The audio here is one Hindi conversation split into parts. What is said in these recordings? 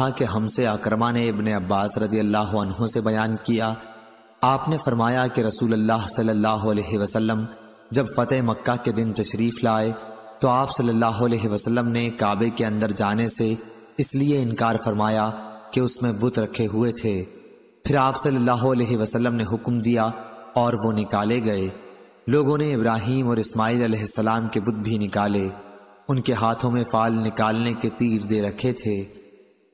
था कि हमसे आक्रमा ने इबन अब्बास रदी अल्लाह से बयान किया आपने फरमाया कि रसूल अल्लाह सल्लल्लाहु अलैहि वसल्लम जब फ़तेह मक्का के दिन तशरीफ़ लाए तो आप सल्लल्लाहु अलैहि वसल्लम ने काबे के अंदर जाने से इसलिए इनकार फरमाया कि उसमें बुत रखे हुए थे फिर आप सल्ह वसलम ने हुक्म दिया और वो निकाले गए लोगों ने इब्राहिम और इस्माईल के बुत भी निकाले उनके हाथों में फाल निकालने के तीर दे रखे थे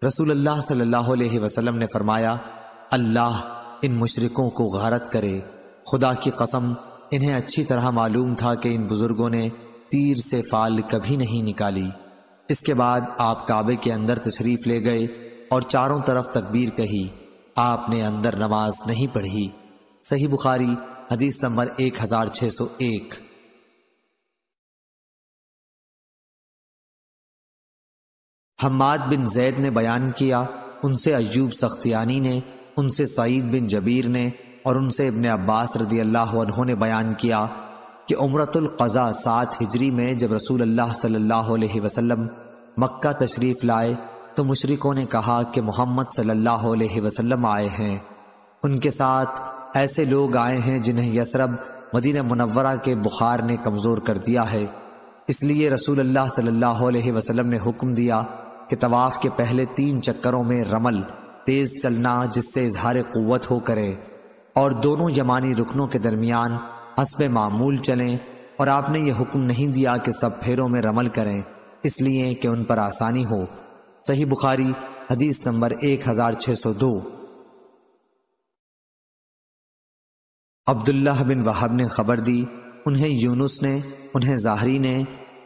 रसूल अल्लाह सल्लल्लाहु अलैहि वसल्लम ने फरमाया अल्लाह इन मुशरिकों को गारत करे खुदा की कसम इन्हें अच्छी तरह मालूम था कि इन बुज़ुर्गों ने तीर से फाल कभी नहीं निकाली इसके बाद आप काबे के अंदर तशरीफ़ ले गए और चारों तरफ तकबीर कही आपने अंदर नमाज नहीं पढ़ी सही बुखारी हदीस नंबर एक हज़ार छः सौ एक हमाद बिन जैद ने बयान किया उनसे अयूब सख्तियानी ने उनसे सईद बिन जबीर ने और उनसे इबन अब्बास रदी अल्लाह ने बयान किया कि उमरतुल्क़ा सात हिजरी में जब रसूल अल्लाह सल्लल्लाहु अलैहि वसल्लम मक्का तशरीफ़ लाए तो मशरक़ों ने कहा कि मोहम्मद सल्लल्लाहु अलैहि वसल्लम आए हैं उनके साथ ऐसे लोग आए हैं जिन्हें यसरब मदीना मनवरा के बुखार ने कमज़ोर कर दिया है इसलिए रसूल अल्लाह सल्लल्लाहु वसलम ने हुक्म दिया कि तवाफ के पहले तीन चक्करों में रमल तेज चलना जिससे इजहार क़वत हो करे और दोनों यमानी रुकनों के दरमियान हसब मामूल चलें और आपने ये हुक्म नहीं दिया कि सब फेरों में रमल करें इसलिए कि उन पर आसानी हो सही बुखारी हदीस नंबर एक हजार छः सौ दो अब्दुल्लाह बिन वहाब ने खबर दी उन्हें यूनुस ने उन्हें जाहरी ने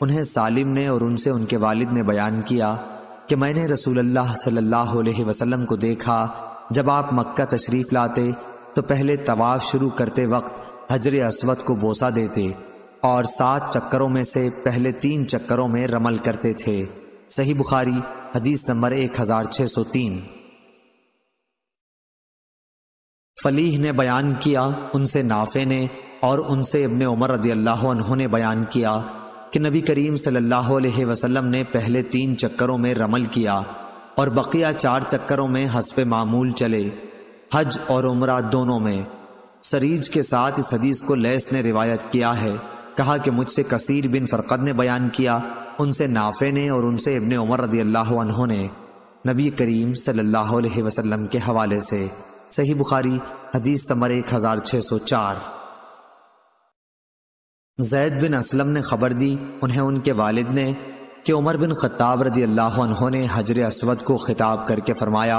उन्हें सालिम ने और उनसे उनके वालिद ने बयान किया कि मैंने रसूल अल्लाह सल्लल्लाहु अलैहि वसल्लम को देखा जब आप मक्का तशरीफ़ लाते तो पहले तवाफ़ शुरू करते वक्त हजर असवद को बोसा देते और सात चक्करों में से पहले तीन चक्करों में रमल करते थे सही बुखारी हदीस नंबर एक हजार छः सौ तीन फलीह ने बयान किया उनसे नाफे ने और उनसे इबन उमर रदी अल्लाह ने बयान किया कि नबी करीम सल्लल्लाहु अलैहि वसल्लम ने पहले तीन चक्करों में रमल किया और बकिया चार चक्करों में हसब मामूल चले हज और उम्र दोनों में सरीज के साथ इस हदीस को लैस ने रिवायत किया है कहा कि मुझसे कसीर बिन फ़रकत ने बयान किया उनसे नाफे ने और उनसे इबन उमर रदी अल्लाह ने नबी करीम सल्लल्लाहु अलैहि वसल्लम के हवाले से सही बुखारी हदीस नंबर एक हज़ार छः सौ चार जैद बिन असलम ने खबर दी उन्हें उनके वालिद ने कि उमर बिन खत्ताब रजी अल्लाह ने हजर असवद को खिताब करके फरमाया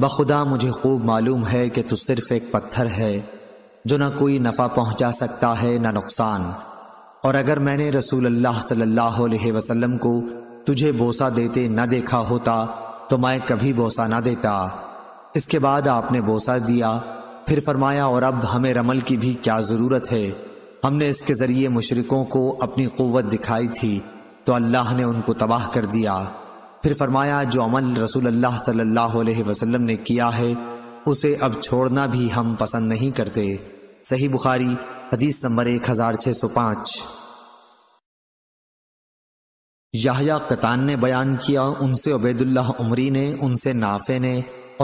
बखुदा मुझे खूब मालूम है कि तू सिर्फ़ एक पत्थर है जो ना कोई नफ़ा पहुंचा सकता है ना नुकसान और अगर मैंने रसूल अल्लाह सल्लल्लाहु अलैहि वसल्लम को तुझे बोसा देते न देखा होता तो मैं कभी बोसा ना देता इसके बाद आपने बोसा दिया फिर फरमाया और अब हमें रमल की भी क्या ज़रूरत है हमने इसके ज़रिए मुशरकों को अपनी क़वत दिखाई थी तो अल्लाह ने उनको तबाह कर दिया फिर फरमाया जो अमल रसूल अल्लाह सल्लल्लाहु अलैहि वसल्लम ने किया है उसे अब छोड़ना भी हम पसंद नहीं करते सही बुखारी हदीस नंबर एक हज़ार छः सौ पाँच याहया कतान ने बयान किया उनसे उबैदुल्लाह उमरी ने उनसे नाफे ने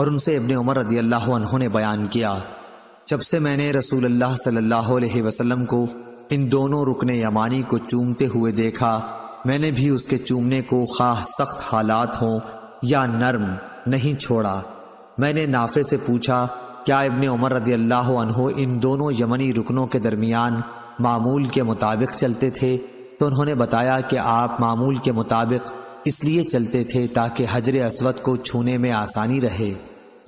और उनसे इबन उमर रदी अल्लाह ने बयान किया जब से मैंने रसूल अल्लाह सल्लल्लाहु अलैहि वसल्लम को इन दोनों रुकन यमानी को चूमते हुए देखा मैंने भी उसके चूमने को खास सख्त हालात हों या नर्म नहीं छोड़ा मैंने नाफे से पूछा क्या इबन उमर रदी अल्लाह इन दोनों यमनी रुकनों के दरमियान मामूल के मुताबिक चलते थे तो उन्होंने बताया कि आप मामूल के मुताबिक इसलिए चलते थे ताकि हजर असवद को छूने में आसानी रहे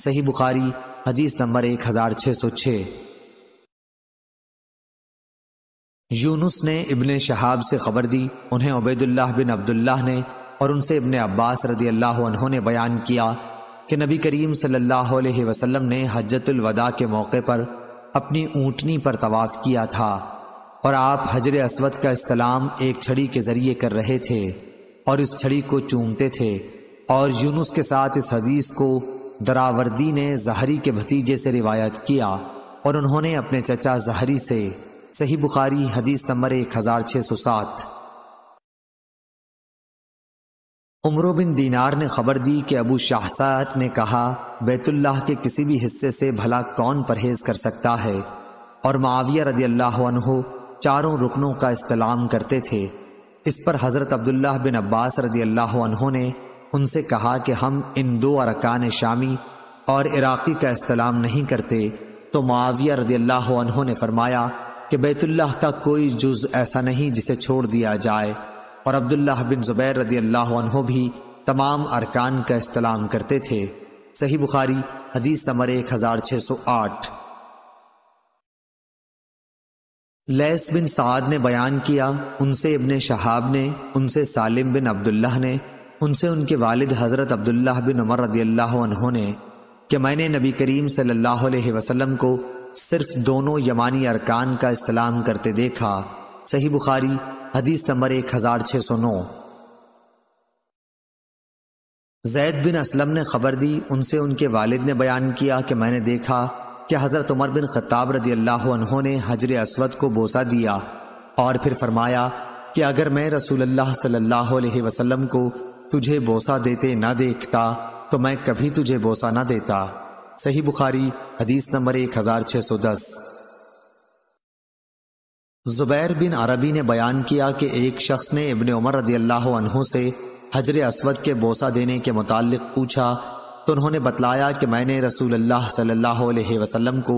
सही बुखारी हदीस नंबर एक हजार छह सौ छः यूनुस ने इबन शहाब से खबर दी उन्हें उबैदुल्लाह बिन अब्दुल्लाह ने और उनसे इबन अब्बास रदी अल्लाह ने बयान किया कि नबी करीम सल्लल्लाहु अलैहि वसल्लम ने हजतुल वदा के मौके पर अपनी ऊँटनी पर तवाफ़ किया था और आप हजर असवद का इस्तलाम एक छड़ी के ज़रिए कर रहे थे और इस छड़ी को चूमते थे और यूनुस के साथ इस हदीस को दरावर्दी ने जहरी के भतीजे से रिवायत किया और उन्होंने अपने चचा जहरी से सही बुखारी हदीस नंबर एक हजार छः सौ सात उमरो बिन दीनार ने खबर दी कि अबू शाहसार ने कहा बैतुल्लाह के किसी भी हिस्से से भला कौन परहेज कर सकता है और माविया रजी अल्लाह चारों रुकनों का इस्तलाम करते थे इस पर हज़रत अब्दुल्ला बिन अब्बास रजी अल्लाह ने उनसे कहा कि हम इन दो अरकान शामी और इराक़ी का इस्तेलाम नहीं करते तो माविया रदी अल्लाह ने फरमाया कि बैतुल्लाह का कोई जुज़ ऐसा नहीं जिसे छोड़ दिया जाए और अब्दुल्ला बिन ज़ुबैर रजी अल्लाह भी तमाम अरकान का इस्तेलाम करते थे सही बुखारी हदीस नंबर एक हज़ार छः सौ आठ लैस बिन साद ने बयान किया उनसे इबन शहाब ने उनसे सालिम बिन अब्दुल्लाह ने उनसे उनके वालिद हज़रत अब्दुल्ला बिन उमर रदी अल्लाह ने कि मैंने नबी करीम सल्लल्लाहु अलैहि वसल्लम को सिर्फ दोनों यमानी अरकान का इस्लाम करते देखा सही बुखारी हदीस नंबर एक हज़ार छः सौ नौ जैद बिन असलम ने खबर दी उनसे उनके वालिद ने बयान किया कि मैंने देखा कि हज़रत उमर बिन खत्ताब रदी अल्लाह ने हजर असवद को बोसा दिया और फिर फरमाया कि अगर मैं रसूल अल्लाह सल्लल्लाहु अलैहि वसल्लम को तुझे बोसा देते ना देखता तो मैं कभी तुझे बोसा ना देता सही बुखारी हदीस नंबर एक हजार छः सौ दस जुबैर बिन अरबी ने बयान किया कि एक शख्स ने इबन उमर रदी अल्लाह से हजर असवद के बोसा देने के मुतालिक पूछा तो उन्होंने बतलाया कि मैंने रसूल अल्लाह सल्लल्लाहु अलैहि वसल्लम को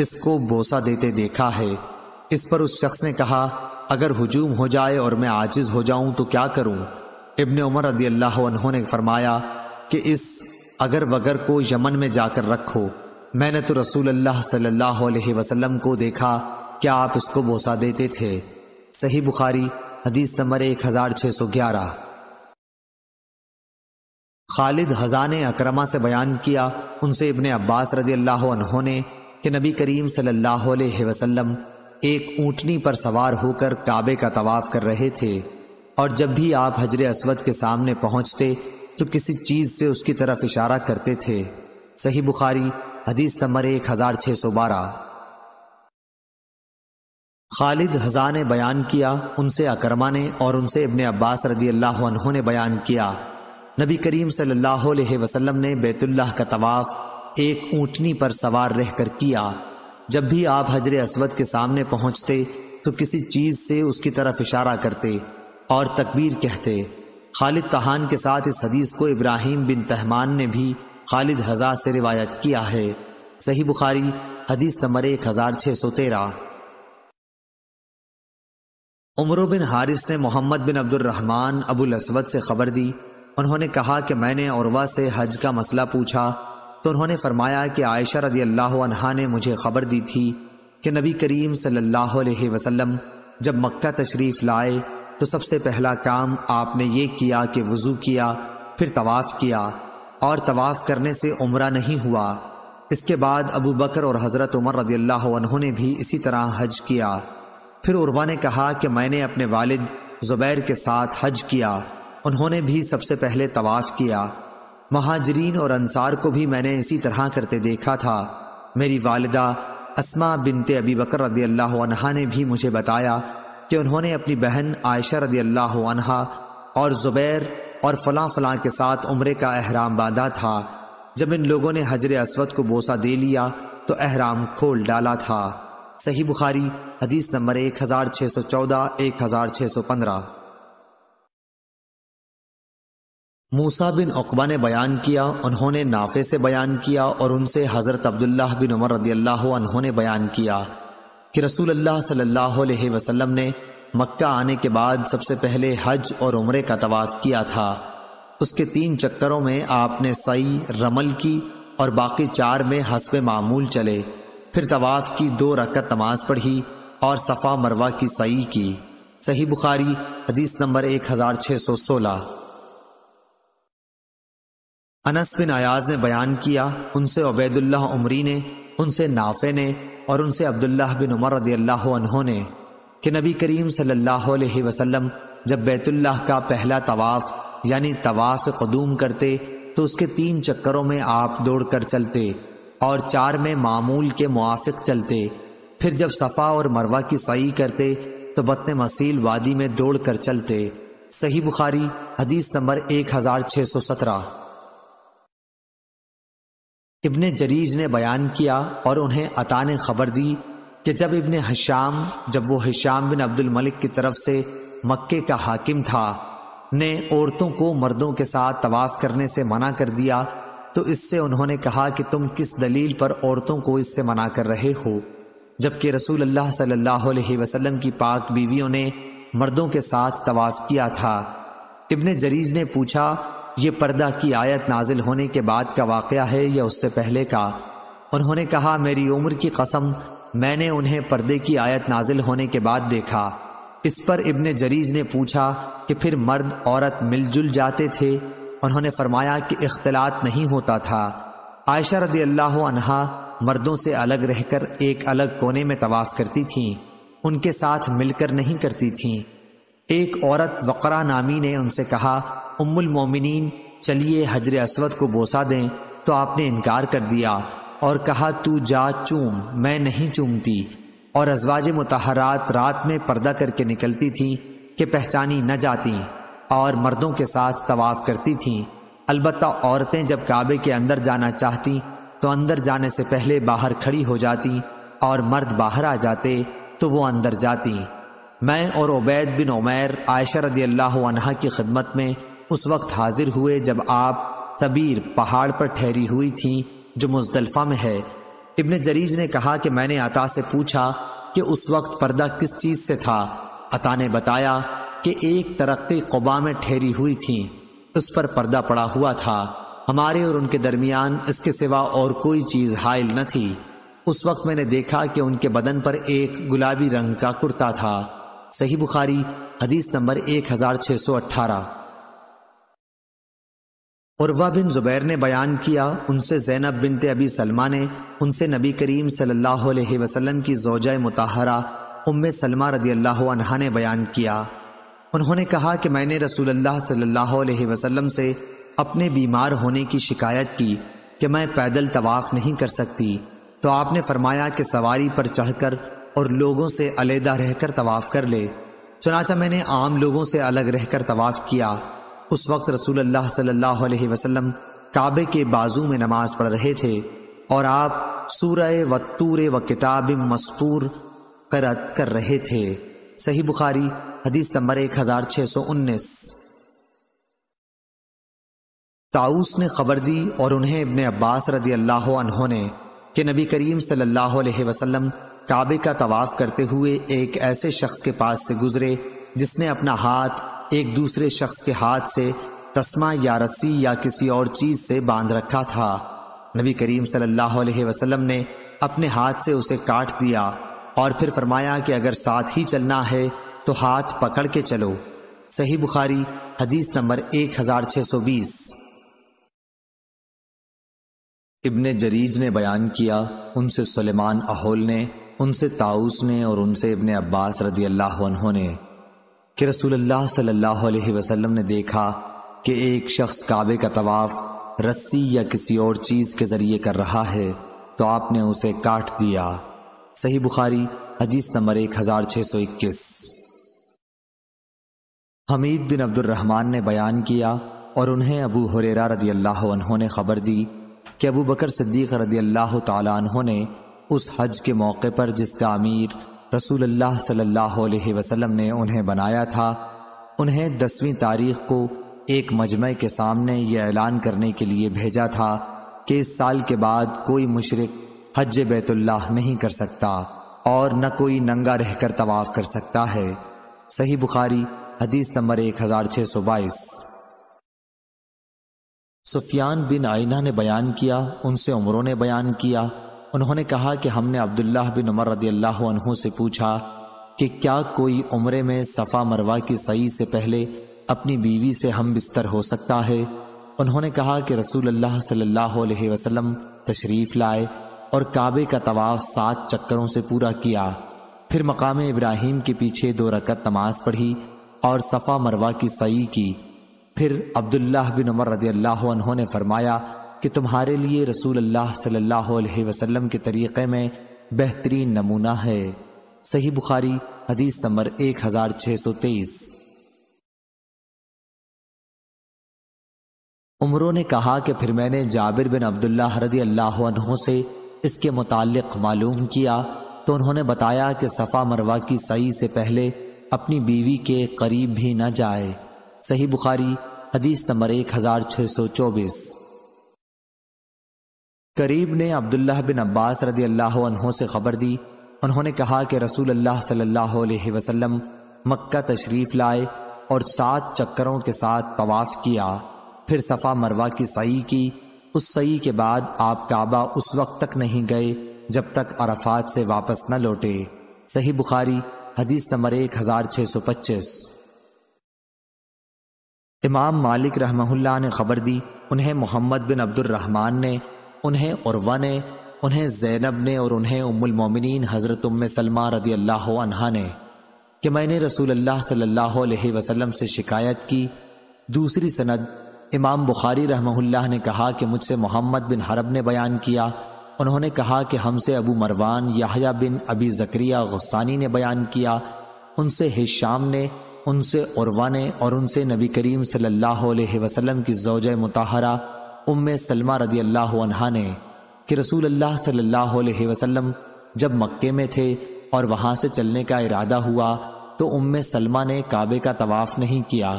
इसको बोसा देते देखा है इस पर उस शख्स ने कहा अगर हजूम हो जाए और मैं आजिज़ हो जाऊं तो क्या करूं इबन उमर रदी अल्लाह उन्होंने फरमाया कि इस अगर वगर को यमन में जाकर रखो मैंने तो रसूल अल्लाह सल्लल्लाहु अलैहि वसल्लम को देखा क्या आप इसको बोसा देते थे सही बुखारी हदीस नंबर एक हजार छः सौ ग्यारह खालिद हजा ने अक्रमा से बयान किया उनसे इबन अब्बास रदी अल्लाह ने कि नबी करीम सल्लल्लाहु अलैहि वसल्लम एक ऊँटनी पर सवार होकर काबे का तवाफ कर रहे थे और जब भी आप हजर असवद के सामने पहुंचते तो किसी चीज़ से उसकी तरफ इशारा करते थे सही बुखारी हदीस नंबर एक हज़ार छह सौ बारह खालिद हजा ने बयान किया उनसे अकरमा ने और उनसे इबन अब्बास रजी अल्लाह ने बयान किया नबी करीम सल्लल्लाहु अलैहि वसल्लम ने बेतुल्ला का तवाफ़ एक ऊँटनी पर सवार रहकर किया जब भी आप हजर असवद के सामने पहुंचते तो किसी चीज़ से उसकी तरफ इशारा करते और तकबीर कहते खालिद तहान के साथ इस हदीस को इब्राहिम बिन तहमान ने भी खालिद हजा से रिवायत किया है सही बुखारी हदीस नंबर एक हजार छः सौ तेरह उमर बिन हारिस ने मोहम्मद बिन अब्दुलरहमान अबुल असवद से खबर दी उन्होंने कहा कि मैंने औरवा से हज का मसला पूछा तो उन्होंने फरमाया कि आयशा रदी अल्लाह अनहा ने मुझे खबर दी थी कि नबी करीम सल्लल्लाहु अलैहि वसल्लम जब मक्का तशरीफ़ लाए तो सबसे पहला काम आपने ये किया कि वज़ू किया फिर तवाफ़ किया और तवाफ़ करने से उम्र नहीं हुआ इसके बाद अबू बकर और हज़रत उमर रदी ने भी इसी तरह हज किया फिर उर्वा ने कहा कि मैंने अपने वालिद ज़ुबैर के साथ हज किया उन्होंने भी सबसे पहले तवाफ़ किया महाजरीन और अंसार को भी मैंने इसी तरह करते देखा था मेरी वालदा असमा बिनते अबी बकर रदी अल्लाह ने भी मुझे बताया कि उन्होंने अपनी बहन आयशा रदी अल्लाह अनहा और ज़ुबैर और फलां फलां के साथ उम्र का अहराम बांधा था जब इन लोगों ने हजर असवद को बोसा दे लिया तो अहराम खोल डाला था सही बुखारी हदीस नंबर एक हजार छह सौ चौदह एक हजार छह सौ पंद्रह मूसा बिन अकबा ने बयान किया उन्होंने नाफे से बयान किया और उनसे हज़रत अब्दुल्ला बिन उमर रदी अल्लाह ने बयान किया कि रसूल अल्लाह सल्लल्लाहु अलैहि वसल्लम ने मक्का आने के बाद सबसे पहले हज और उम्र का तवाफ़ किया था उसके तीन चक्करों में आपने सई रमल की और बाकी चार में हसब मामूल चले फिर तवाफ़ की दो रकत नमाज पढ़ी और सफ़ा मरवा की सई की सही बुखारी हदीस नंबर एक हज़ार छः सौ सोलह अनस बिन अयाज ने बयान किया उनसे उबैदुल्ला उमरी ने उनसे नाफे ने और उनसे अब्दुल्लाह बिन उमर रदी अल्लाह ने कि नबी करीम सल्लल्लाहु अलैहि वसल्लम जब बैतुल्लाह का पहला तवाफ़ यानी तवाफ़ कदूम करते तो उसके तीन चक्करों में आप दौड़ कर चलते और चार में मामूल के मुआफ़ चलते फिर जब सफ़ा और मरवा की सही करते तो बतन मसील वादी में दौड़ कर चलते सही बुखारी हदीस नंबर एक हज़ार छः सौ सत्रह इब्ने जरीज ने बयान किया और उन्हें अता ने खबर दी कि जब इब्ने हशाम जब वो हिशाम बिन अब्दुल मलिक की तरफ से मक्के का हाकिम था ने औरतों को मर्दों के साथ तवाफ करने से मना कर दिया तो इससे उन्होंने कहा कि तुम किस दलील पर औरतों को इससे मना कर रहे हो जबकि रसूल अल्लाह सल्लल्लाहु अलैहि वसल्लम की पाक बीवियों ने मर्दों के साथ तवाफ किया था इब्ने जरीज ने पूछा ये पर्दा की आयत नाजिल होने के बाद का वाक़ है या उससे पहले का उन्होंने कहा मेरी उम्र की कसम मैंने उन्हें पर्दे की आयत नाजिल होने के बाद देखा इस पर इबन जरीज ने पूछा कि फिर मर्द औरत मिलजुल जाते थे उन्होंने फरमाया कि इख्तलात नहीं होता था आयशा रदी अल्लाह अनहा मर्दों से अलग रहकर एक अलग कोने में तवाफ़ करती थीं उनके साथ मिलकर नहीं करती थीं एक औरत वक़रा नामी ने उनसे कहा उम्मुल मोमिनीन चलिए हजर असवद को बोसा दें तो आपने इनकार कर दिया और कहा तू जा चूम मैं नहीं चूमती और अजवाज मतहरात रात में पर्दा करके निकलती थीं कि पहचानी न जाती और मर्दों के साथ तवाफ़ करती थीं अलबत् औरतें जब काबे के अंदर जाना चाहती तो अंदर जाने से पहले बाहर खड़ी हो जाती और मर्द बाहर आ जाते तो वो अंदर जाती मैं और उबैद बिन उमैर आयशा रदी अल्लाह की खिदमत में उस वक्त हाजिर हुए जब आप सबीर पहाड़ पर ठहरी हुई थी जो मुजदलफा में है इब्ने जरीज ने कहा कि मैंने अता से पूछा कि उस वक्त पर्दा किस चीज़ से था अता ने बताया कि एक तरक्की कुबा में ठहरी हुई थी उस पर पर्दा पड़ा हुआ था हमारे और उनके दरमियान इसके सिवा और कोई चीज़ हायल न थी उस वक्त मैंने देखा कि उनके बदन पर एक गुलाबी रंग का कुर्ता था सही बुखारी हदीस नंबर एक हज़ार छः सौ अट्ठारह उर्वा बिन ज़ुबैर ने बयान किया उनसे जैनब बिनते अबी सलमा ने उनसे नबी करीम सल्लल्लाहु अलैहि वसल्लम की जोजा मुताहरा उम्म सलमा रदी अल्लाह अनहा ने बयान किया उन्होंने कहा कि मैंने अल्लाह सल्लल्लाहु अलैहि वसल्लम से अपने बीमार होने की शिकायत की कि मैं पैदल तवाफ़ नहीं कर सकती तो आपने फरमाया कि सवारी पर चढ़कर और लोगों से अलहदा रहकर तवाफ़ कर ले चनाचा मैंने आम लोगों से अलग रहकर तवाफ़ किया उस वक्त रसूल अल्लाह सल्लल्लाहु अलैहि वसल्लम काबे के बाजू में नमाज पढ़ रहे थे और आप सूरह वत्तूर व किताब मस्तूर करत कर रहे थे सही बुखारी हदीस नंबर एक हजार छः सौ उन्नीस ताऊस ने खबर दी और उन्हें इबन अब्बास रदी अल्लाह ने कि नबी करीम सल्लल्लाहु अलैहि वसल्लम काबे का तवाफ़ करते हुए एक ऐसे शख्स के पास से गुजरे जिसने अपना हाथ एक दूसरे शख्स के हाथ से तस्मा या रस्सी या किसी और चीज से बांध रखा था नबी करीम सल्लल्लाहु अलैहि वसल्लम ने अपने हाथ से उसे काट दिया और फिर फरमाया कि अगर साथ ही चलना है तो हाथ पकड़ के चलो सही बुखारी हदीस नंबर एक हजार सौ बीस इब्ने जरीज ने बयान किया उनसे सुलेमान अहोल ने उनसे ताउस ने और उनसे इब्ने अब्बास रदी अल्लाह ने कि अल्लाह सल्लल्लाहु अलैहि वसल्लम ने देखा कि एक शख्स काबे का तवाफ रस्सी या किसी और चीज़ के ज़रिए कर रहा है तो आपने उसे काट दिया सही बुखारी हदीस नंबर एक हज़ार छः सौ इक्कीस हमीद बिन अब्दुलरहमान ने बयान किया और उन्हें अबू हुरेरा रदी अल्लाह ने खबर दी कि अबू बकर सिद्दीक रदी अल्लाह तहों ने उस हज के मौके पर जिसका अमीर रसूल अल्लाह सल्लल्लाहु अलैहि वसल्लम ने उन्हें बनाया था उन्हें दसवीं तारीख को एक मजमे के सामने ये ऐलान करने के लिए भेजा था कि इस साल के बाद कोई मुशरक हज बैतुल्लाह नहीं कर सकता और न कोई नंगा रहकर तवाफ कर सकता है सही बुखारी हदीस नंबर एक हजार छः सौ बाईस सुफियान बिन आइना ने बयान किया उनसे उमरों ने बयान किया उन्होंने कहा कि हमने अब्दुल्लाह बिन उमर रदी अल्लाह से पूछा कि क्या कोई उम्र में सफ़ा मरवा की सई से पहले अपनी बीवी से हम बिस्तर हो सकता है उन्होंने कहा कि रसूल अल्लाह सल्लल्लाहु अलैहि वसल्लम तशरीफ़ लाए और काबे का तवाफ सात चक्करों से पूरा किया फिर मकाम इब्राहिम के पीछे दो रकत नमाज पढ़ी और सफ़ा मरवा की सई की फिर अब्दुल्लाह बिन उमर रदी अल्लाह ने फरमाया कि तुम्हारे लिए रसूल अल्लाह सल्लल्लाहु अलैहि वसल्लम के तरीक़े में बेहतरीन नमूना है सही बुखारी हदीस नंबर एक हजार छः सौ तेईस उमरों ने कहा कि फिर मैंने जाबिर बिन अब्दुल्ला रदी अल्लाह से इसके मुतालिक मालूम किया तो उन्होंने बताया कि सफ़ा मरवा की सही से पहले अपनी बीवी के करीब भी न जाए सही बुखारी हदीस नंबर एक हजार छः सौ चौबीस करीब ने अब्दुल्ला बिन अब्बास रदी अल्लाह से खबर दी उन्होंने कहा कि रसूल अल्लाह सल्लल्लाहु अलैहि वसल्लम मक्का तशरीफ़ लाए और सात चक्करों के साथ तवाफ़ किया फिर सफ़ा मरवा की सई की उस सई के बाद आप काबा उस वक्त तक नहीं गए जब तक अरफात से वापस न लौटे सही बुखारी हदीस नंबर एक हज़ार छः सौ पच्चीस इमाम मालिक रहमहुल्ला ने खबर दी उन्हें मोहम्मद बिन अब्दुलरहमान ने उन्हें उर्वा ने उन्हें जैनब ने और उन्हें उम्मुल मोमिनीन हज़रत उम सलमा रदी अल्लाह अनहा ने कि मैंने रसूल अल्लाह सल्लल्लाहु अलैहि वसल्लम से शिकायत की दूसरी सनद इमाम बुखारी रहमहुल्लाह ने कहा कि मुझसे मोहम्मद बिन हरब ने बयान किया उन्होंने कहा कि हमसे अबू मरवान याहया बिन अबी जक्रिया गुस्सानी ने बयान किया उनसे हिशाम ने उनसे उर्वा ने और उनसे नबी करीम सल्लल्लाहु अलैहि वसल्लम की जोज मतहरा उम सलमा रदी अल्लाह ने कि रसूल अल्लाह सल्लल्लाहु अलैहि वसल्लम जब मक्के में थे और वहाँ से चलने का इरादा हुआ तो उम सलमा ने काबे का तवाफ़ नहीं किया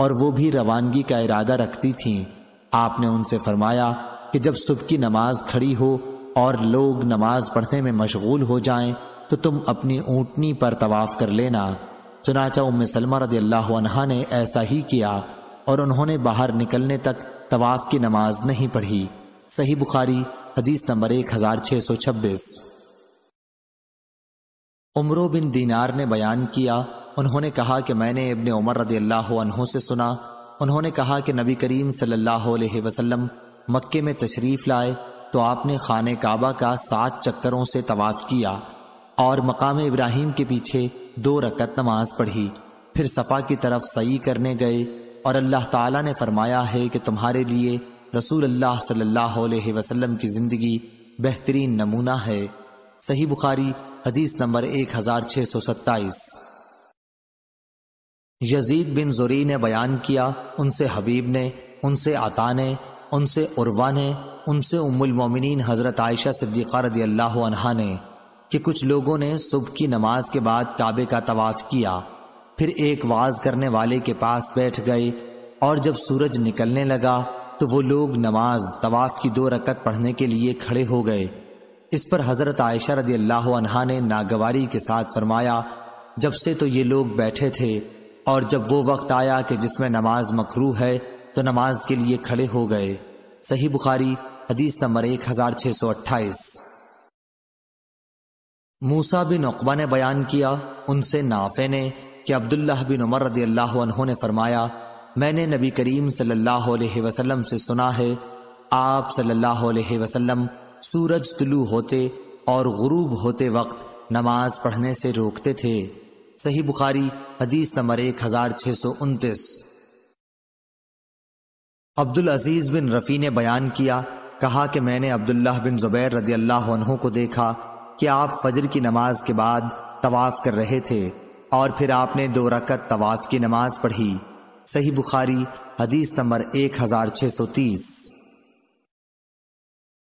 और वो भी रवानगी का इरादा रखती थीं आपने उनसे फरमाया कि जब सुबह की नमाज खड़ी हो और लोग नमाज पढ़ने में मशगूल हो जाएं तो तुम अपनी ऊँटनी पर तवाफ़ कर लेना चुनाचा उम सलमा रदी अल्लाह ने ऐसा ही किया और उन्होंने बाहर निकलने तक तवाफ़ की नमाज नहीं पढ़ी सही बुखारी हदीस नंबर एक हज़ार छः सौ छब्बीस उमरों बिन दीनार ने बयान किया उन्होंने कहा कि मैंने इबन उमर रदी अल्लाह से सुना उन्होंने कहा कि नबी करीम सल्लल्लाहु अलैहि वसल्लम मक्के में तशरीफ़ लाए तो आपने खान काबा का सात चक्करों से तवाफ़ किया और मकाम इब्राहिम के पीछे दो रकत नमाज पढ़ी फिर सफ़ा की तरफ सही करने गए और अल्लाह ताला ने फरमाया है कि तुम्हारे लिए रसूल अल्लाह सल्लल्लाहु अलैहि वसल्लम की ज़िंदगी बेहतरीन नमूना है सही बुखारी हदीस नंबर एक हज़ार छः सौ सत्ताईस यजीद बिन जोरी ने बयान किया उनसे हबीब ने उनसे आता ने उनसे उर्वा ने उनसे उमुलमिन हज़रत आयशा सिद्दीक़ा अल्लाह ने कि कुछ लोगों ने सुबह की नमाज के बाद काबे का तवाफ़ किया फिर एक वाज करने वाले के पास बैठ गए और जब सूरज निकलने लगा तो वो लोग नमाज तवाफ की दो रकत पढ़ने के लिए खड़े हो गए इस पर हजरत आयशा रदी अल्लाह अनहा ने नागवारी के साथ फरमाया जब से तो ये लोग बैठे थे और जब वो वक्त आया कि जिसमें नमाज मकरू है तो नमाज के लिए खड़े हो गए सही बुखारी हदीस नंबर एक हजार छह सौ अट्ठाईस मूसा बिन अकबा ने बयान किया उनसे नाफे ने कि अब्दुल्लाह बिन उमर रदी अल्लाह ने फरमाया मैंने नबी करीम सल्लल्लाहु अलैहि वसल्लम से सुना है आप सल्लल्लाहु अलैहि वसल्लम सूरज तुलू होते और गुरूब होते वक्त नमाज पढ़ने से रोकते थे सही बुखारी हदीस नंबर एक हजार छः सौ उनतीस अब्दुल अजीज बिन रफ़ी ने बयान किया कहा कि मैंने अब्दुल्लाह बिन जुबैर रदी अल्लाह को देखा कि आप फजर की नमाज के बाद तवाफ कर रहे थे और फिर आपने दो रकत तवाफ की नमाज पढ़ी सही बुखारी हदीस नंबर 1630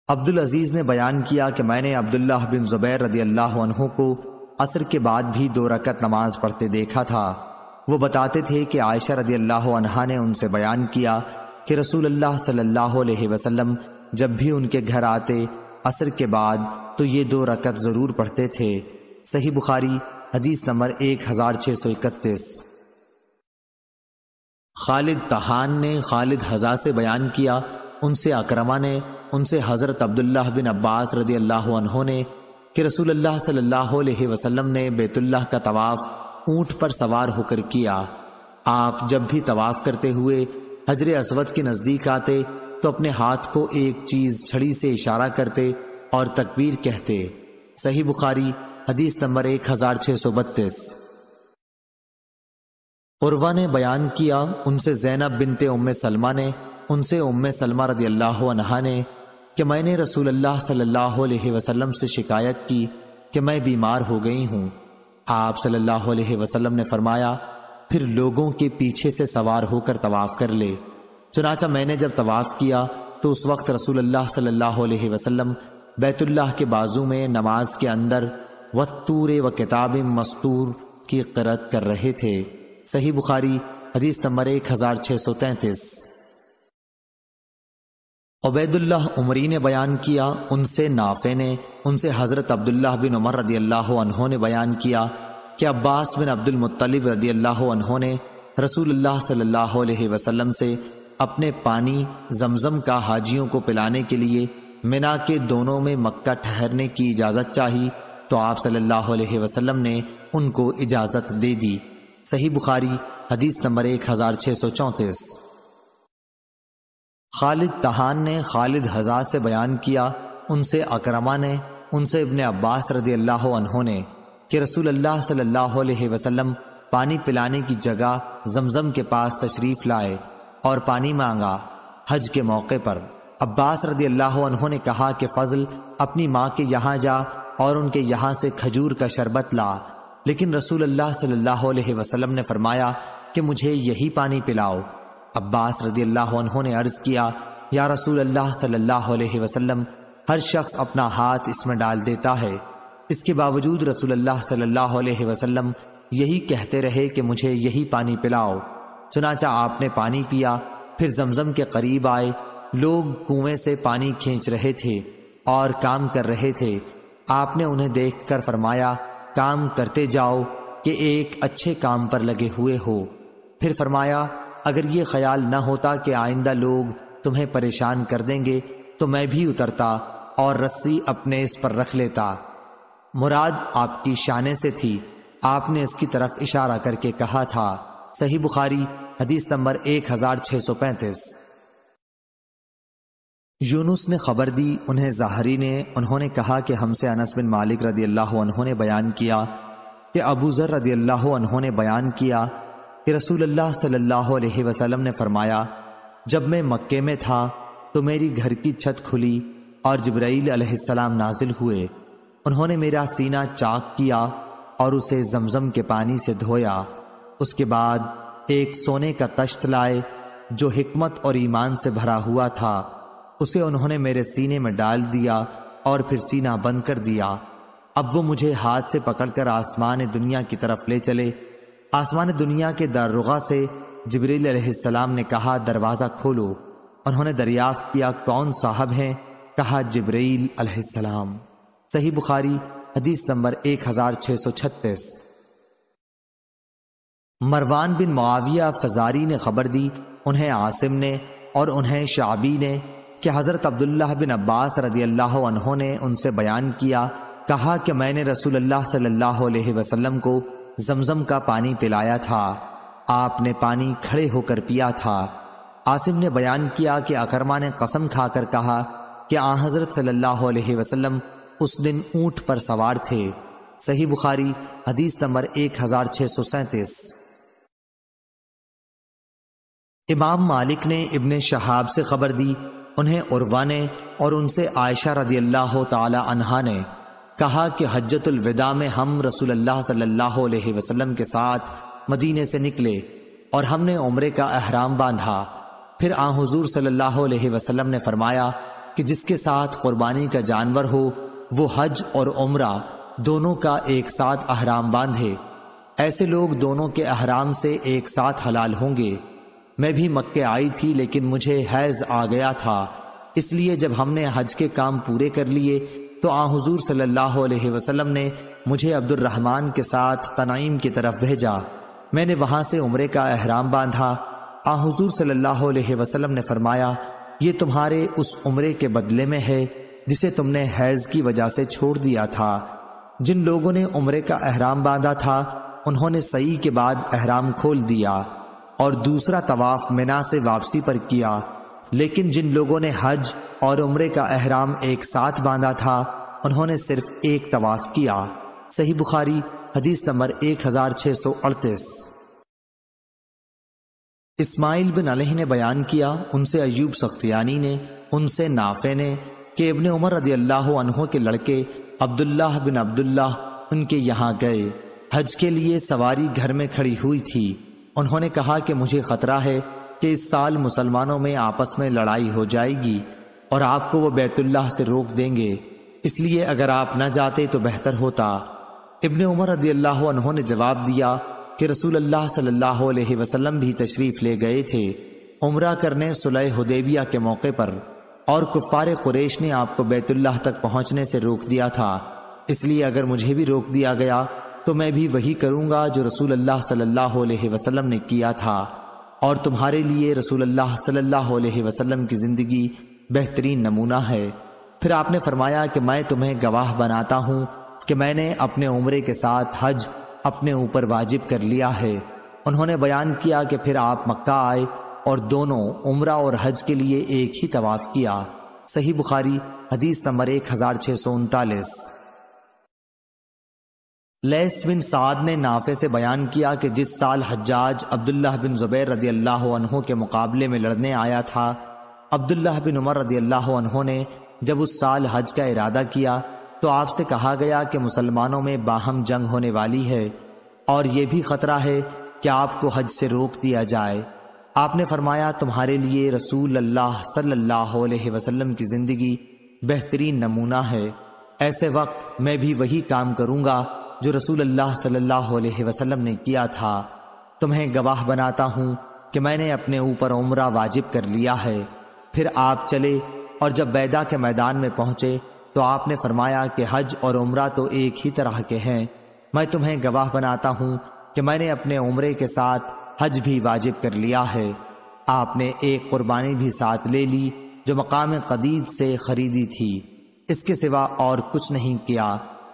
अब्दुल अजीज ने बयान किया कि मैंने अब्दुल्लाह बिन जुबैर रदी अल्लाह को असर के बाद भी दो रकत नमाज पढ़ते देखा था वो बताते थे कि आयशा रदी अल्लाह ने उनसे बयान किया कि रसूल अल्लाह सल्लल्लाहु अलैहि वसल्लम जब भी उनके घर आते असर के बाद तो ये दो रकत ज़रूर पढ़ते थे सही बुखारी हदीस नंबर एक हजार छह सौ इकतीस खालिद तहान ने खालिद हजा से बयान किया उनसे अक्रमा ने उनसे हज़रत अब्दुल्लाह बिन अब्बास रदी अल्लाह ने कि रसूल अल्लाह सल्लल्लाहु अलैहि वसल्लम ने बेतुल्लाह का तवाफ़ ऊंट पर सवार होकर किया आप जब भी तवाफ़ करते हुए हजर असवद के नज़दीक आते तो अपने हाथ को एक चीज़ छड़ी से इशारा करते और तकबीर कहते सही बुखारी हदीस नंबर एक हजार छह सौ बत्तीस उर्वा ने बयान किया उनसे जैनब बिनते उम्म सलमा ने उनसे उम्म सलमा रदी अल्लाह नहा ने कि मैंने रसूल अल्लाह सल्लल्लाहु अलैहि वसल्लम से शिकायत की कि मैं बीमार हो गई हूं आप सल्लल्लाहु अलैहि वसल्लम ने फरमाया फिर लोगों के पीछे से सवार होकर तवाफ़ कर ले चुनाचा मैंने जब तवाफ़ किया तो उस वक्त रसूल अल्लाह सल्लल्लाहु अलैहि वसल्लम बैतुल्लाह के बाजू में नमाज के अंदर वत्तूर व किताब मस्तूर की करत कर रहे थे सही बुखारी हदीस नंबर एक हज़ार छः सौ तैंतीस उबैदुल्लाह उमरी ने बयान किया उनसे नाफे ने उनसे हज़रत अब्दुल्लाह बिन उमर रदी अल्लाह ने बयान किया कि अब्बास बिन अब्दुल मुत्तलिब रदी अल्लाह ने रसूलुल्लाह सल्लल्लाहु अलैहि वसल्लम से अपने पानी जमजम का हाजियों को पिलाने के लिए मिना के दोनों में मक्का ठहरने की इजाज़त चाही तो आप सल्लल्लाहु अलैहि वसल्लम ने उनको इजाज़त दे दी सही बुखारी हदीस नंबर एक हज़ार छः सौ चौंतीस खालिद तहान ने खालिद हजार से बयान किया उनसे अकरमा ने उनसे इबन अब्बास रदी अल्लाह ने कि रसूल अल्लाह सल्लल्लाहु अलैहि वसल्लम पानी पिलाने की जगह जमजम के पास तशरीफ़ लाए और पानी मांगा हज के मौके पर अब्बास रदी अल्लाह ने कहा कि फ़जल अपनी माँ के यहाँ जा और उनके यहाँ से खजूर का शरबत ला लेकिन रसूल अल्लाह सल्लल्लाहु अलैहि वसल्लम ने फरमाया कि मुझे यही पानी पिलाओ अब्बास रदी अल्लाह ने अर्ज किया या रसूल अल्लाह सल्लल्लाहु अलैहि वसल्लम हर शख्स अपना हाथ इसमें डाल देता है इसके बावजूद रसूल अल्लाह सल्लल्लाहु अलैहि वसल्लम यही कहते रहे कि मुझे यही पानी पिलाओ चुनाचा आपने पानी पिया फिर जमजम के करीब आए लोग कुएं से पानी खींच रहे थे और काम कर रहे थे आपने उन्हें देखकर फरमाया काम करते जाओ कि एक अच्छे काम पर लगे हुए हो फिर फरमाया अगर ये ख्याल न होता कि आइंदा लोग तुम्हें परेशान कर देंगे तो मैं भी उतरता और रस्सी अपने इस पर रख लेता मुराद आपकी शाने से थी आपने इसकी तरफ इशारा करके कहा था सही बुखारी हदीस नंबर एक हजार छः सौ पैंतीस यूनुस ने खबर दी उन्हें ज़ाहरी ने उन्होंने कहा कि हमसे अनस बिन मालिक रदी अल्लाह ने बयान किया कि अबू ज़र रदी अल्लाह ने बयान किया कि रसूल अल्लाह सल्लल्लाहु अलैहि वसल्लम ने फरमाया जब मैं मक्के में था तो मेरी घर की छत खुली और जब्राईल अलैहिस्सलाम नाजिल हुए उन्होंने मेरा सीना चाक किया और उसे जमजम के पानी से धोया उसके बाद एक सोने का तश्त लाए जो हिकमत और ईमान से भरा हुआ था उसे उन्होंने मेरे सीने में डाल दिया और फिर सीना बंद कर दिया अब वो मुझे हाथ से पकड़कर आसमान दुनिया की तरफ ले चले आसमान दुनिया के दारुगा से जबरील सलाम ने कहा दरवाज़ा खोलो उन्होंने दरियाफ्त किया कौन साहब हैं कहा जबरील सलाम सही बुखारी हदीस नंबर एक हजार छः सौ छत्तीस मरवान बिन मुआविया फजारी ने खबर दी उन्हें आसिम ने और उन्हें शाबी ने कि हज़रत अब्दुल्ला बिन अब्बास रदी अल्लाह ने उनसे बयान किया कहा कि मैंने रसूल अल्लाह सल्लल्लाहु अलैहि वसल्लम को जमजम का पानी पिलाया था आपने पानी खड़े होकर पिया था आसिम ने बयान किया कि अकरमा ने कसम खाकर कहा कि आ हज़रत सल्लल्लाहु अलैहि वसल्लम उस दिन ऊँट पर सवार थे सही बुखारी हदीस नंबर एक हजार छः सौ सैंतीस इमाम मालिक ने इबन शहाब से खबर दी उन्हें उर्वा ने और उनसे आयशा रजी अल्लाह तहा ने कहा कि हजतुलविदा में हम रसूल सल्लल्लाहु अलैहि वसल्लम के साथ मदीने से निकले और हमने उम्र का अहराम बांधा फिर आ हजूर सल्लल्लाहु अलैहि वसल्लम ने फरमाया कि जिसके साथ कुर्बानी का जानवर हो वो हज और उम्र दोनों का एक साथ अहराम बांधे ऐसे लोग दोनों के अहराम से एक साथ हलाल होंगे मैं भी मक्के आई थी लेकिन मुझे हैज़ आ गया था इसलिए जब हमने हज के काम पूरे कर लिए तो आ हजूर सल्लल्लाहु अलैहि वसल्लम ने मुझे अब्दुलरहमान के साथ तनाइम की तरफ भेजा मैंने वहाँ से उम्र का अहराम बांधा आ हजूर सल्लल्लाहु अलैहि वसल्लम ने फरमाया ये तुम्हारे उस उम्र के बदले में है जिसे तुमने हैज़ की वजह से छोड़ दिया था जिन लोगों ने उम्र का अहराम बांधा था उन्होंने सई के बाद अहराम खोल दिया और दूसरा तवाफ मिना से वापसी पर किया लेकिन जिन लोगों ने हज और उम्र का अहराम एक साथ बांधा था उन्होंने सिर्फ एक तवाफ किया सही बुखारी हदीस नंबर एक हजार छह सौ अड़तीस इस्माइल बिन अलह ने बयान किया उनसे अयूब सख्तियानी ने उनसे नाफे ने कि इबन उमर रदी अल्लाह के लड़के अब्दुल्लाह बिन अब्दुल्लाह उनके यहाँ गए हज के लिए सवारी घर में खड़ी हुई थी उन्होंने कहा कि मुझे खतरा है कि इस साल मुसलमानों में आपस में लड़ाई हो जाएगी और आपको वो बैतुल्लाह से रोक देंगे इसलिए अगर आप न जाते तो बेहतर होता इब्ने उमर रदी अल्लाह ने जवाब दिया कि रसूल अल्लाह सल्लल्लाहु अलैहि वसल्लम भी तशरीफ़ ले गए थे उम्र करने सुलह हदेबिया के मौके पर और कुफ़ार कुरैश ने आपको बैतुल्लाह तक पहुँचने से रोक दिया था इसलिए अगर मुझे भी रोक दिया गया तो मैं भी वही करूँगा जो रसूल अल्लाह सल्लल्लाहु अलैहि वसल्लम ने किया था और तुम्हारे लिए रसूल अल्लाह सल्लल्लाहु अलैहि वसल्लम की ज़िंदगी बेहतरीन नमूना है फिर आपने फरमाया कि मैं तुम्हें गवाह बनाता हूँ कि मैंने अपने उम्र के साथ हज अपने ऊपर वाजिब कर लिया है उन्होंने बयान किया कि फिर आप मक्का आए और दोनों उम्र और हज के लिए एक ही तवाफ़ किया सही बुखारी हदीस नंबर एक हज़ार छः सौ उनतालीस लेस बिन साद ने नाफे से बयान किया कि जिस साल हज्जाज अब्दुल्ला बिन ज़ुबैर रदी अल्लाह के मुकाबले में लड़ने आया था अब्दुल्ला बिन उमर रदी अल्लाह ने जब उस साल हज का इरादा किया तो आपसे कहा गया कि मुसलमानों में बाहम जंग होने वाली है और यह भी ख़तरा है कि आपको हज से रोक दिया जाए आपने फरमाया तुम्हारे लिए रसूल अल्लाह सल्लल्लाहु अलैहि की ज़िंदगी बेहतरीन नमूना है ऐसे वक्त मैं भी वही काम करूँगा जो रसूल अल्लाह सल्लल्लाहु अलैहि वसल्लम ने किया था तुम्हें गवाह बनाता हूँ कि मैंने अपने ऊपर उम्र वाजिब कर लिया है फिर आप चले और जब बैदा के मैदान में पहुंचे तो आपने फरमाया कि हज और उम्र तो एक ही तरह के हैं मैं तुम्हें गवाह बनाता हूँ कि मैंने अपने उम्र के साथ हज भी वाजिब कर लिया है आपने एक कुर्बानी भी साथ ले ली जो मकाम कदीद से खरीदी थी इसके सिवा और कुछ नहीं किया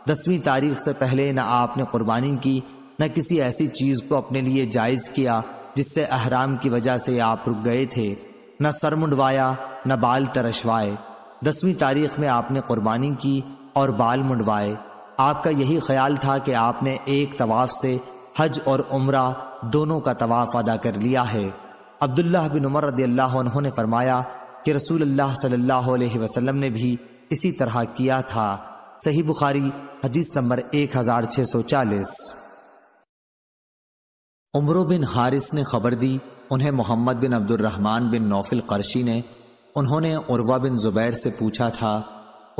दसवीं तारीख से पहले न आपने कुर्बानी की न किसी ऐसी चीज़ को अपने लिए जायज़ किया जिससे अहराम की वजह से आप रुक गए थे न सर मुंडवाया न बाल तरशवाए दसवीं तारीख में आपने कुर्बानी की और बाल मुंडवाए आपका यही ख्याल था कि आपने एक तवाफ़ से हज और उम्र दोनों का तवाफ़ अदा कर लिया है अब्दुल्ला बिन उमर रदी अल्लाह फरमाया कि रसूल अल्लाह सल्लल्लाहु ने भी इसी तरह किया था सही बुखारी हदीस नंबर 1640 उमरो बिन हारिस ने खबर दी उन्हें मोहम्मद बिन अब्दुलरहमान बिन नौफिल करशी ने उन्होंने उर्वा बिन जुबैर से पूछा था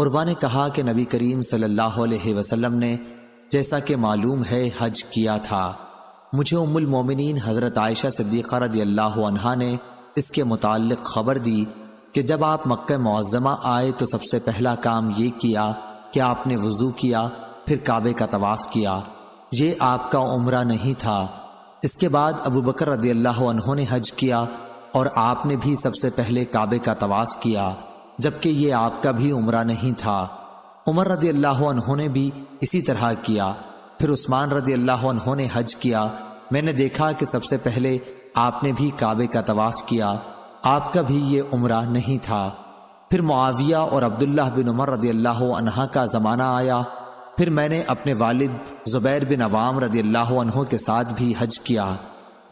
उर्वा ने कहा कि नबी करीम सल्लल्लाहु अलैहि वसल्लम ने जैसा कि मालूम है हज किया था मुझे उमुल मोमिनीन हज़रत आयशा सिद्दीक़ा रदी अल्लाह ने इसके मुतक खबर दी कि जब आप मक् मज़मा आए तो सबसे पहला काम ये किया क्या आपने वज़ू किया फिर काबे का तवाफ़ किया ये आपका उम्र नहीं था इसके बाद अबू बकर रदी अल्लाह ने हज किया और आपने भी सबसे पहले काबे का तवाफ़ किया जबकि ये आपका भी उम्र नहीं था उमर रदी अल्लाह ने भी इसी तरह किया फिर उस्मान रदी अल्लाह ने हज किया मैंने देखा कि सबसे पहले आपने भी काबे का तवाफ़ किया आपका भी ये उम्र नहीं था फिर मुआविया और अब्दुल्ला बिन उमर रदी अल्लाह अनहा का ज़माना आया फिर मैंने अपने वालिद ज़ुबैर बिन अवाम रदी अल्लाह अनहो के साथ भी हज किया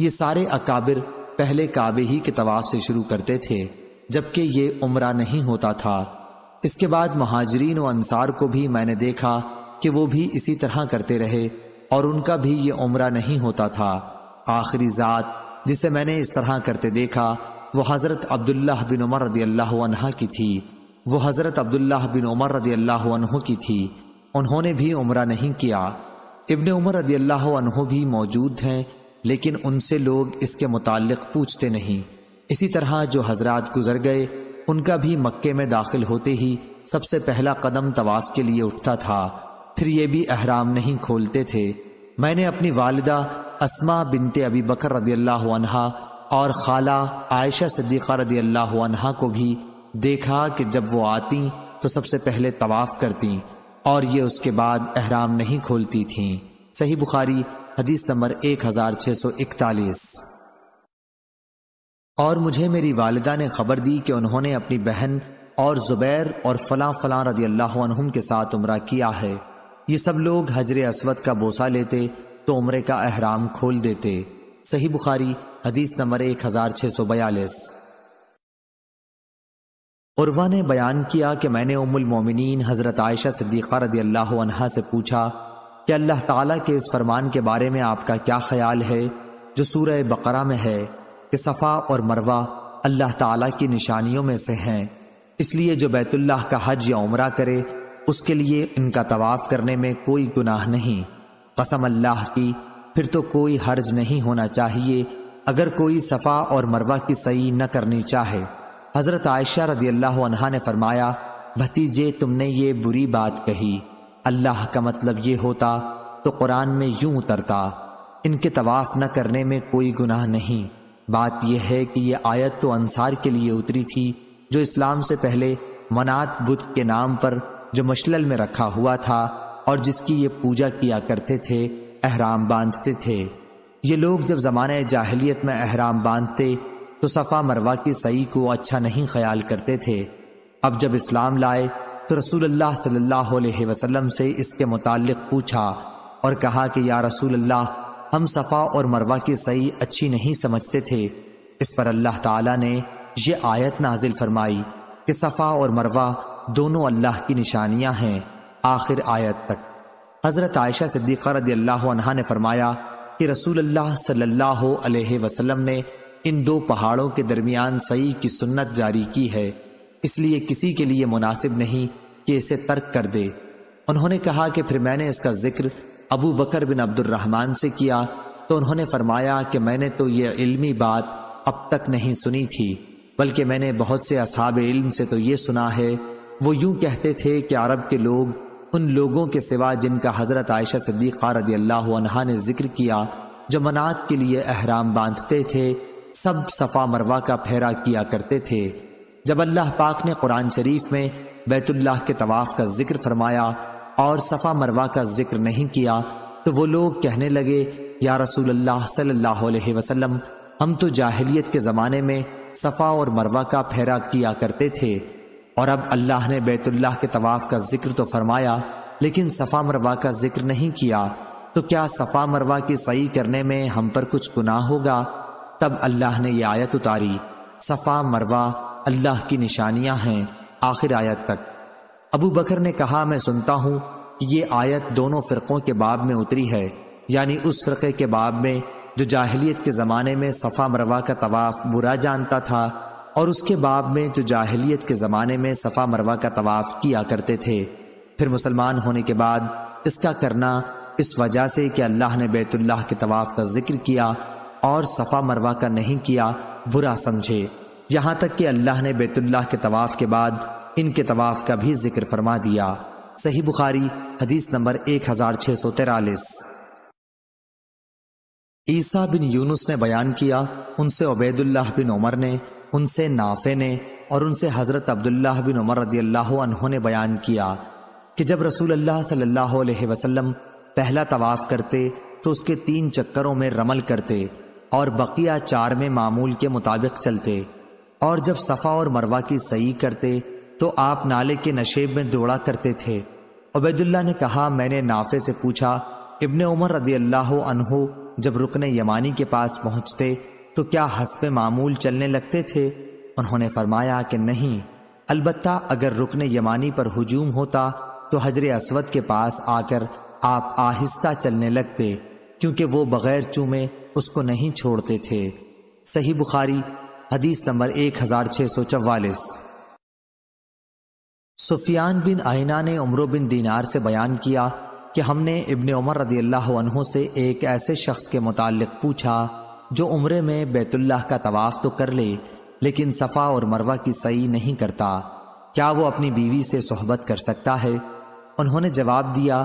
ये सारे अकाबिर पहले काबे ही के तवाफ़ से शुरू करते थे जबकि ये उम्र नहीं होता था इसके बाद महाजरीन और अनसार को भी मैंने देखा कि वो भी इसी तरह करते रहे और उनका भी ये उम्र नहीं होता था आखिरी ज़ात जिसे मैंने इस तरह करते देखा वो हज़रत अब्दुल्ला बिन उमर रदी अल्लाह की थी वो हज़रत अब्दुल्ला बिन उमर रदी अल्लाह की थी उन्होंने भी उम्र नहीं किया इबन उमर रदी अल्लाह भी मौजूद हैं लेकिन उनसे लोग इसके मुतल पूछते नहीं इसी तरह जो हजरात गुजर गए उनका भी मक्के में दाखिल होते ही सबसे पहला कदम तवाफ़ के लिए उठता था फिर ये भी अहराम नहीं खोलते थे मैंने अपनी वालदा असमा बिनते अबी बकर रदी अल्लाह और खाला आयशा सिद्दीक़ा रदी अल्लाह को भी देखा कि जब वो आती तो सबसे पहले तवाफ़ करती और ये उसके बाद अहराम नहीं खोलती थीं सही बुखारी हदीस नंबर एक हज़ार छः सौ इकतालीस और मुझे मेरी वालदा ने खबर दी कि उन्होंने अपनी बहन और ज़ुबैर और फलां फ़ला रदी अल्लाह के साथ उम्र किया है ये सब लोग हजर असवद का बोसा लेते तो उम्र का अहराम खोल देते सही बुखारी हदीस नंबर एक हजार छह सौ बयालीस उर्वा ने बयान किया कि मैंने उमुल मोमिनीन हज़रत आयशा सिद्दीक़ा रदी अल्लाह अनहा से पूछा कि अल्लाह ताला के इस फरमान के बारे में आपका क्या ख्याल है जो सूरह बकरा में है कि सफ़ा और मरवा अल्लाह ताला की निशानियों में से हैं इसलिए जो बैतुल्लाह का हज या उम्र करे उसके लिए इनका तवाफ़ करने में कोई गुनाह नहीं कसम अल्लाह की फिर तो कोई हर्ज नहीं होना चाहिए अगर कोई सफ़ा और मरवा की सही न करनी चाहे हज़रत आयशा रदी अल्लाह अनहा ने फरमाया भतीजे तुमने ये बुरी बात कही अल्लाह का मतलब ये होता तो कुरान में यूं उतरता इनके तवाफ़ न करने में कोई गुनाह नहीं बात यह है कि यह आयत तो अंसार के लिए उतरी थी जो इस्लाम से पहले मनात बुद्ध के नाम पर जो मशलल में रखा हुआ था और जिसकी ये पूजा किया करते थे अहराम बांधते थे ये लोग जब ज़माने जाहलीत में अहराम बांधते तो सफ़ा मरवा की सई को अच्छा नहीं ख्याल करते थे अब जब इस्लाम लाए तो अल्लाह सल्लल्लाहु अलैहि वसल्लम से इसके मुतालिक पूछा और कहा कि या रसूल अल्लाह हम सफ़ा और मरवा की सई अच्छी नहीं समझते थे इस पर अल्लाह ताला ने यह आयत नाजिल फरमाई कि सफ़ा और मरवा दोनों अल्लाह की निशानियां हैं आखिर आयत तक हज़रत आयशा सिद्दीक़ा अल्लाह ने फरमाया कि रसूल अल्लाह सल्लल्लाहु अलैहि वसल्लम ने इन दो पहाड़ों के दरमियान सही की सुन्नत जारी की है इसलिए किसी के लिए मुनासिब नहीं कि इसे तर्क कर दे उन्होंने कहा कि फिर मैंने इसका जिक्र अबू बकर बिन अब्दुलरहमान से किया तो उन्होंने फरमाया कि मैंने तो यह इल्मी बात अब तक नहीं सुनी थी बल्कि मैंने बहुत से असहाब इल्म से तो ये सुना है वो यूं कहते थे कि अरब के लोग उन लोगों के सिवा जिनका हज़रत आयशा सिद्दीक़ा रदी अल्लाह ने जिक्र किया जो मनात के लिए अहराम बांधते थे सब सफ़ा मरवा का फेरा किया करते थे जब अल्लाह पाक ने कुरान शरीफ में बैतुल्लाह के तवाफ़ का जिक्र फरमाया और सफ़ा मरवा का जिक्र नहीं किया तो वो लोग कहने लगे या रसूल अल्लाह सल्लल्लाहु अलैहि वसल्लम हम तो जाहिलियत के ज़माने में सफ़ा और मरवा का फेरा किया करते थे और अब अल्लाह ने बैतुल्लाह के तवाफ़ का जिक्र तो फरमाया लेकिन सफ़ा मरवा का जिक्र नहीं किया तो क्या सफ़ा मरवा की सही करने में हम पर कुछ गुनाह होगा तब अल्लाह ने यह आयत उतारी सफ़ा मरवा अल्लाह की निशानियां हैं आखिर आयत तक अबू बकर ने कहा मैं सुनता हूँ कि ये आयत दोनों फ़िरक़ों के बाब में उतरी है यानी उस फ़िरक़े के बाब में जो जाहलीत के ज़माने में सफ़ा मरवा का तवाफ़ बुरा जानता था और उसके बाप में जो जाहिलियत के ज़माने में सफ़ा मरवा का तवाफ़ किया करते थे फिर मुसलमान होने के बाद इसका करना इस वजह से कि अल्लाह ने बैतुल्लाह के तवाफ़ का जिक्र किया और सफ़ा मरवा का नहीं किया बुरा समझे यहाँ तक कि अल्लाह ने बैतुल्लाह के तवाफ़ के बाद इनके तवाफ़ का भी जिक्र फरमा दिया सही बुखारी हदीस नंबर एक हज़ार छह सौ तिरालीस ईसा बिन यूनुस ने बयान किया उनसे उबैदुल्लाह बिन उमर ने उनसे नाफे ने और उनसे हज़रत अब्दुल्लाह बिन उमर रदी अल्लाह ने बयान किया कि जब रसूल अल्लाह सल्लल्लाहु अलैहि वसल्लम पहला तवाफ़ करते तो उसके तीन चक्करों में रमल करते और बकिया चार में मामूल के मुताबिक चलते और जब सफ़ा और मरवा की सही करते तो आप नाले के नशेब में दौड़ा करते थे उबैदुल्ला ने कहा मैंने नाफे से पूछा इबन उमर रदी अल्लाह जब रुकन यमानी के पास पहुँचते तो क्या हसब मामूल चलने लगते थे उन्होंने फरमाया कि नहीं अलबत् अगर रुकन यमानी पर हजूम होता तो हजर असवद के पास आकर आप आहिस्ता चलने लगते क्योंकि वो बगैर चूमे उसको नहीं छोड़ते थे सही बुखारी हदीस नंबर एक हजार छः सौ चवालीस सुफियान बिन आइना ने उम्र बिन दीनार से बयान किया कि हमने इबन उमर रदी अल्लाह से एक ऐसे शख्स के मुतालिक पूछा जो उम्र में बैतुल्लाह का तवाफ़ तो कर ले लेकिन सफ़ा और मरवा की सही नहीं करता क्या वो अपनी बीवी से सोहबत कर सकता है उन्होंने जवाब दिया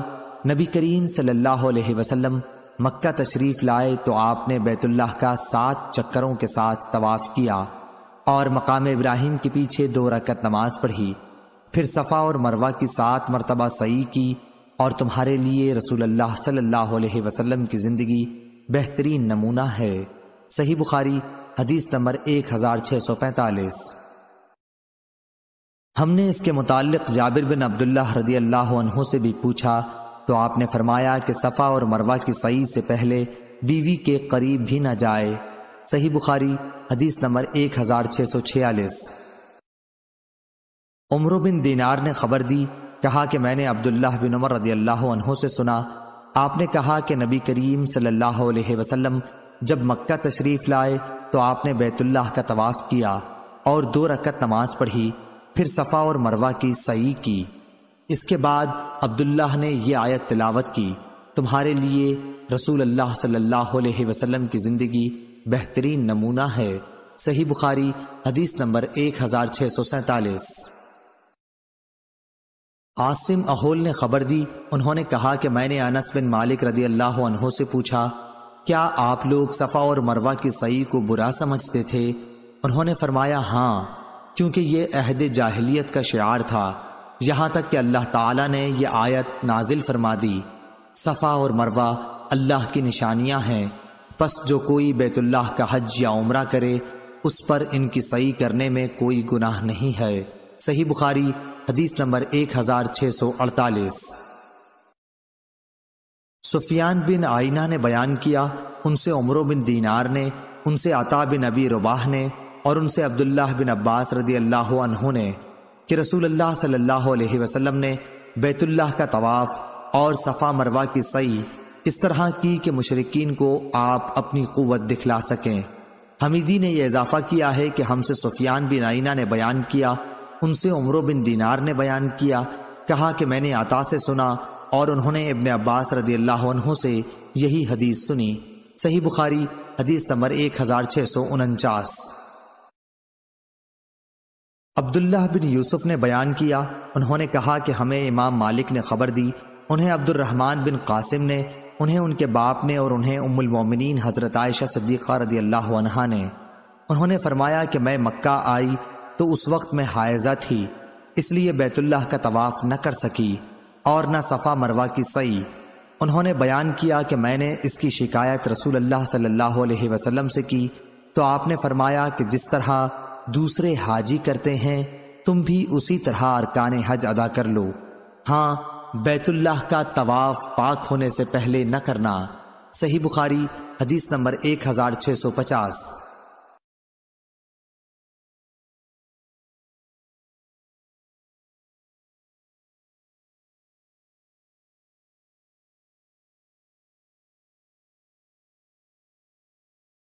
नबी करीम सल्लल्लाहु अलैहि वसल्लम मक्का तशरीफ़ लाए तो आपने बैतुल्लाह का सात चक्करों के साथ तवाफ़ किया और मकाम इब्राहिम के पीछे दो रकत नमाज पढ़ी फिर सफ़ा और मरवा की सात मरतबा सही की और तुम्हारे लिए अल्लाह सल्लल्लाहु अलैहि वसल्लम की ज़िंदगी बेहतरीन नमूना है सही बुखारी हदीस नंबर एक हजार छह सौ पैंतालीस हमने इसके मुतालिक जाबिर बिन अब्दुल्ला रदी अल्लाह से भी पूछा तो आपने फरमाया कि सफ़ा और मरवा की सई से पहले बीवी के करीब भी ना जाए सही बुखारी हदीस नंबर एक हजार छः सौ छियालीस उमरुबिन बिन दीनार ने खबर दी कहा कि मैंने अब्दुल्लाह बिन उमर रदी अल्लाह से सुना आपने कहा कि नबी करीम सल्लल्लाहु अलैहि वसल्लम जब मक्का तशरीफ लाए तो आपने बैतुल्लाह का तवाफ किया और दो रकत नमाज पढ़ी फिर सफ़ा और मरवा की सई की इसके बाद अब्दुल्लाह ने यह आयत तिलावत की तुम्हारे लिए रसूल अल्लाह सल्लल्लाहु अलैहि वसल्लम की ज़िंदगी बेहतरीन नमूना है सही बुखारी हदीस नंबर एक हज़ार छः सौ सैंतालीस आसिम अहोल ने खबर दी उन्होंने कहा कि मैंने अनस बिन मालिक रदी अल्लाह से पूछा क्या आप लोग सफ़ा और मरवा की सही को बुरा समझते थे उन्होंने फरमाया हाँ क्योंकि ये अहद जाहलीत का शार था यहाँ तक कि अल्लाह ताला ने यह आयत नाजिल फरमा दी सफ़ा और मरवा अल्लाह की निशानियाँ हैं बस जो कोई बैतुल्लाह का हज या उम्र करे उस पर इनकी सही करने में कोई गुनाह नहीं है सही बुखारी हदीस नंबर 1648 सुफियान बिन आइना ने बयान किया उनसे उमरों बिन दीनार ने उनसे अता बिन अबी रुबाह ने और उनसे अब्दुल्लाह बिन अब्बास रदी अल्लाह ने कि रसूल अल्लाह सल्लल्लाहु अलैहि वसल्लम ने बैतुल्लाह का तवाफ़ और सफ़ा मरवा की सई इस तरह की कि मुशरकिन को आप अपनी क़वत दिखला सकें हमीदी ने यह इजाफ़ा किया है कि हमसे सुफियान बिन आइना ने बयान किया उनसे उम्र बिन दीनार ने बयान किया कहा कि मैंने आता से सुना और उन्होंने इबन अब्बास रदी अल्लाह से यही हदीस सुनी सही बुखारी हदीस नंबर एक हजार छः सौ उनचास अब्दुल्लाह बिन यूसुफ ने बयान किया उन्होंने कहा कि हमें इमाम मालिक ने खबर दी उन्हें अब्दुलरहमान बिन कासिम ने उन्हें उनके बाप ने और उन्हें उमुलमोमिन हज़रत आयशा सद्दीक़ा रदी अल्लाह ने उन्होंने फरमाया कि मैं मक्का आई तो उस वक्त मैं हायजा थी इसलिए बैतुल्लाह का तवाफ न कर सकी और न सफ़ा मरवा की सही उन्होंने बयान किया कि मैंने इसकी शिकायत रसूल अल्लाह सल्लल्लाहु अलैहि वसल्लम से की तो आपने फरमाया कि जिस तरह दूसरे हाजी करते हैं तुम भी उसी तरह अरकान हज अदा कर लो हाँ बैतुल्लाह का तवाफ पाक होने से पहले न करना सही बुखारी हदीस नंबर एक हजार छः सौ पचास